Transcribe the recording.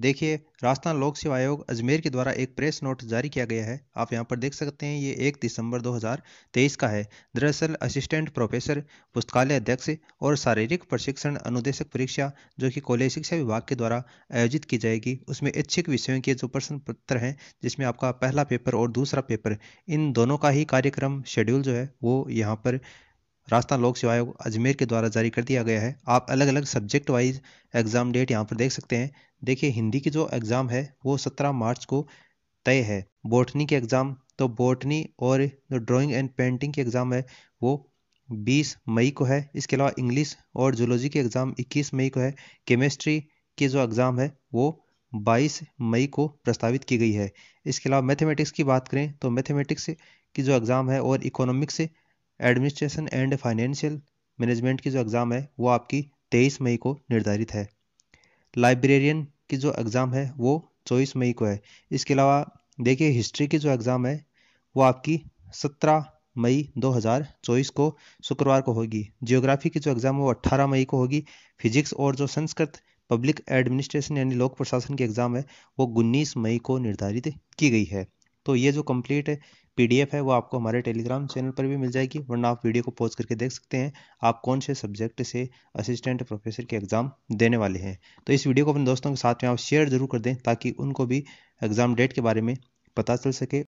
देखिए राजस्थान लोक सेवा आयोग अजमेर के द्वारा एक प्रेस नोट जारी किया गया है आप यहाँ पर देख सकते हैं ये एक दिसंबर 2023 का है दरअसल असिस्टेंट प्रोफेसर पुस्तकालय अध्यक्ष और शारीरिक प्रशिक्षण अनुदेशक परीक्षा जो कि कॉलेज शिक्षा विभाग के द्वारा आयोजित की जाएगी उसमें इच्छिक विषयों के जो प्रश्न पत्र हैं जिसमें आपका पहला पेपर और दूसरा पेपर इन दोनों का ही कार्यक्रम शेड्यूल जो है वो यहाँ पर राजस्थान लोक सेवा आयोग अजमेर के द्वारा जारी कर दिया गया है आप अलग अलग सब्जेक्ट वाइज एग्ज़ाम डेट यहाँ पर देख सकते हैं देखिए हिंदी की जो एग्ज़ाम है वो सत्रह मार्च को तय है बोटनी के एग्ज़ाम तो बोटनी और जो ड्राइंग एंड पेंटिंग के एग्ज़ाम है वो 20 मई को है इसके अलावा इंग्लिश और जूलॉजी के एग्ज़ाम 21 मई को है केमिस्ट्री के जो एग्ज़ाम है वो 22 मई को प्रस्तावित की गई है इसके अलावा मैथमेटिक्स की बात करें तो मैथमेटिक्स की जो एग्ज़ाम है और economics administration and financial management की जो एग्ज़ाम है वो आपकी तेईस मई को निर्धारित है लाइब्रेरियन की जो एग्ज़ाम है वो चौबीस मई को है इसके अलावा देखिए हिस्ट्री की जो एग्ज़ाम है वो आपकी सत्रह मई 2024 को शुक्रवार को होगी जियोग्राफी की जो एग्ज़ाम है वो 18 मई को होगी फिजिक्स और जो संस्कृत पब्लिक एडमिनिस्ट्रेशन यानी लोक प्रशासन की एग्ज़ाम है वो उन्नीस मई को निर्धारित की गई है तो ये जो कंप्लीट पीडीएफ है वो आपको हमारे टेलीग्राम चैनल पर भी मिल जाएगी वरना आप वीडियो को पॉज करके देख सकते हैं आप कौन से सब्जेक्ट से असिस्टेंट प्रोफेसर के एग्ज़ाम देने वाले हैं तो इस वीडियो को अपने दोस्तों के साथ में आप शेयर जरूर कर दें ताकि उनको भी एग्ज़ाम डेट के बारे में पता चल सके